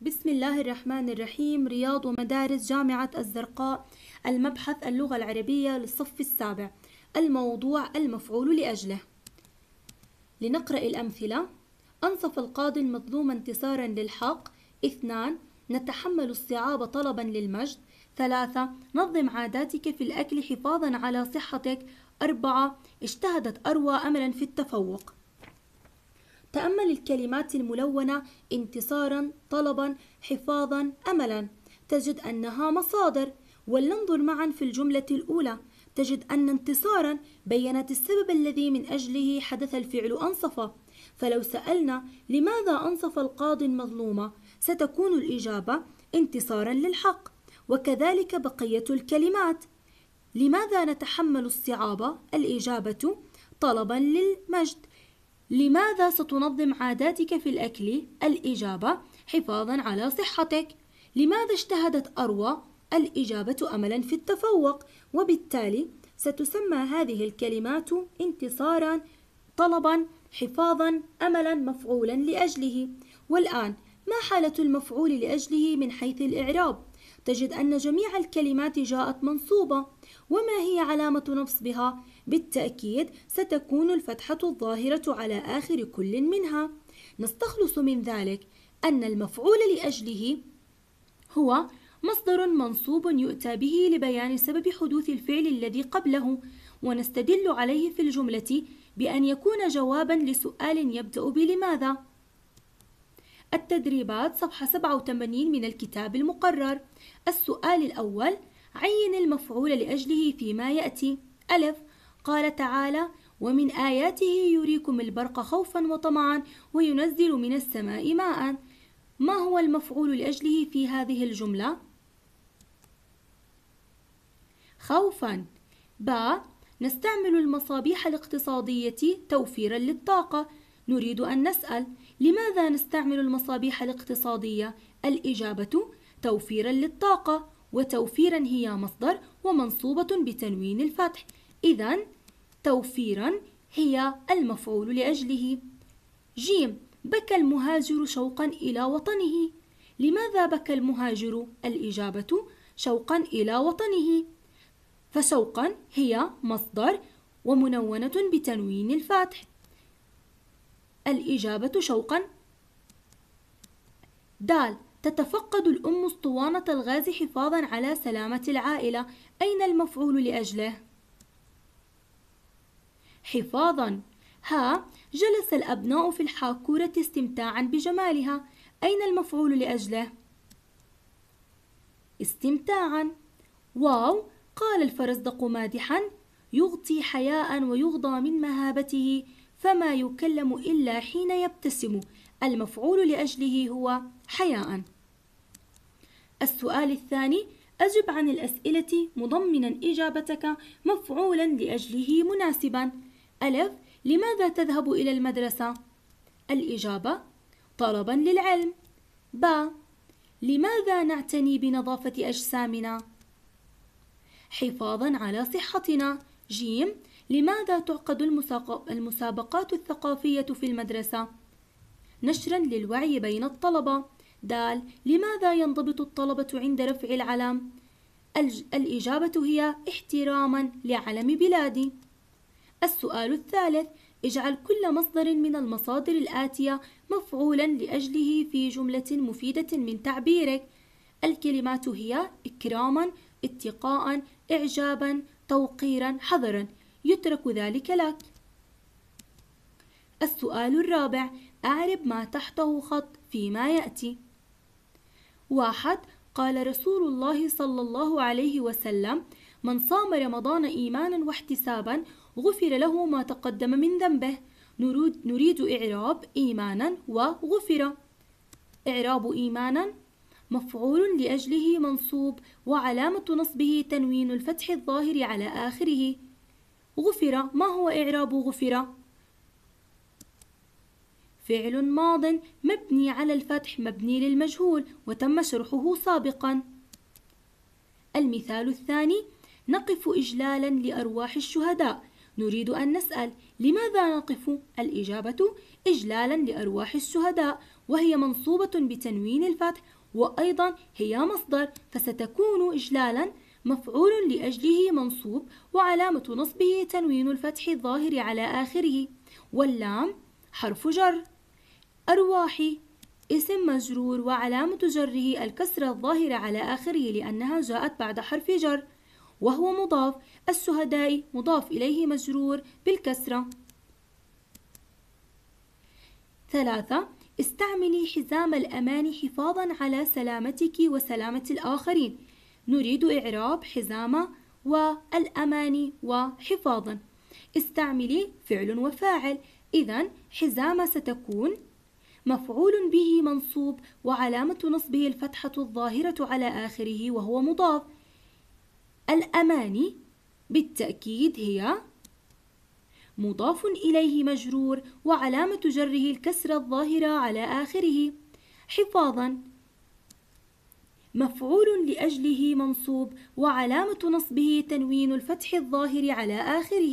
بسم الله الرحمن الرحيم رياض ومدارس جامعة الزرقاء المبحث اللغة العربية للصف السابع الموضوع المفعول لأجله لنقرأ الأمثلة أنصف القاضي المظلوم انتصارا للحق اثنان نتحمل الصعاب طلبا للمجد ثلاثة نظم عاداتك في الأكل حفاظا على صحتك أربعة اجتهدت أروى أملا في التفوق تأمل الكلمات الملونة انتصارا طلبا حفاظا أملا تجد أنها مصادر ولننظر معا في الجملة الأولى تجد أن انتصارا بينت السبب الذي من أجله حدث الفعل أنصفه فلو سألنا لماذا أنصف القاضي المظلومة ستكون الإجابة انتصارا للحق وكذلك بقية الكلمات لماذا نتحمل الصعاب الإجابة طلبا للمجد لماذا ستنظم عاداتك في الأكل؟ الإجابة حفاظا على صحتك لماذا اجتهدت أروى؟ الإجابة أملا في التفوق وبالتالي ستسمى هذه الكلمات انتصارا طلبا حفاظا أملا مفعولا لأجله والآن ما حالة المفعول لأجله من حيث الإعراب؟ تجد أن جميع الكلمات جاءت منصوبة وما هي علامة نصبها؟ بالتأكيد ستكون الفتحة الظاهرة على آخر كل منها نستخلص من ذلك أن المفعول لأجله هو مصدر منصوب يؤتى به لبيان سبب حدوث الفعل الذي قبله ونستدل عليه في الجملة بأن يكون جوابا لسؤال يبدأ بلماذا التدريبات صفحة 87 من الكتاب المقرر السؤال الأول عين المفعول لأجله فيما يأتي ألف قال تعالى ومن آياته يريكم البرق خوفا وطمعا وينزل من السماء ماء ما هو المفعول لأجله في هذه الجملة؟ خوفا ب نستعمل المصابيح الاقتصادية توفيرا للطاقة نريد أن نسأل لماذا نستعمل المصابيح الاقتصادية؟ الإجابة توفيرا للطاقة وتوفيرا هي مصدر ومنصوبة بتنوين الفتح إذا توفيرا هي المفعول لأجله جيم بكى المهاجر شوقا إلى وطنه لماذا بكى المهاجر؟ الإجابة شوقا إلى وطنه فشوقا هي مصدر ومنونة بتنوين الفتح الإجابة شوقا د تتفقد الأم اسطوانة الغاز حفاظا على سلامة العائلة أين المفعول لأجله؟ حفاظا ها جلس الأبناء في الحاكورة استمتاعا بجمالها أين المفعول لأجله؟ استمتاعا واو قال الفرزدق مادحا يغطي حياء ويغضى من مهابته فما يكلم إلا حين يبتسم المفعول لأجله هو حياء السؤال الثاني أجب عن الأسئلة مضمنا إجابتك مفعولا لأجله مناسبا ألف لماذا تذهب إلى المدرسة؟ الإجابة طلبا للعلم ب لماذا نعتني بنظافة أجسامنا؟ حفاظا على صحتنا جيم لماذا تعقد المسابقات الثقافية في المدرسة؟ نشرا للوعي بين الطلبة دال لماذا ينضبط الطلبة عند رفع العلم؟ الإجابة هي احتراما لعلم بلادي السؤال الثالث اجعل كل مصدر من المصادر الآتية مفعولا لأجله في جملة مفيدة من تعبيرك الكلمات هي إكراما اتقاء إعجابا توقيرا حذرا يترك ذلك لك السؤال الرابع أعرب ما تحته خط فيما يأتي واحد قال رسول الله صلى الله عليه وسلم من صام رمضان إيمانا واحتسابا غفر له ما تقدم من ذنبه نريد, نريد إعراب إيمانا وغفر إعراب إيمانا مفعول لأجله منصوب وعلامة نصبه تنوين الفتح الظاهر على آخره غفر ما هو إعراب غفر؟ فعل ماض مبني على الفتح مبني للمجهول وتم شرحه سابقا المثال الثاني نقف إجلالا لأرواح الشهداء نريد أن نسأل لماذا نقف؟ الإجابة إجلالا لأرواح الشهداء وهي منصوبة بتنوين الفتح وأيضا هي مصدر فستكون إجلالا مفعول لأجله منصوب وعلامة نصبه تنوين الفتح الظاهر على آخره واللام حرف جر أرواحي اسم مجرور وعلامة جره الكسرة الظاهرة على آخره لأنها جاءت بعد حرف جر وهو مضاف الشهداء مضاف إليه مجرور بالكسرة ثلاثة استعملي حزام الأمان حفاظا على سلامتك وسلامة الآخرين نريد إعراب حزامة والأمان وحفاظا استعملي فعل وفاعل إذا حزامة ستكون مفعول به منصوب وعلامة نصبه الفتحة الظاهرة على آخره وهو مضاف الأماني بالتأكيد هي مضاف إليه مجرور وعلامة جره الكسرة الظاهرة على آخره حفاظا مفعول لأجله منصوب وعلامة نصبه تنوين الفتح الظاهر على آخره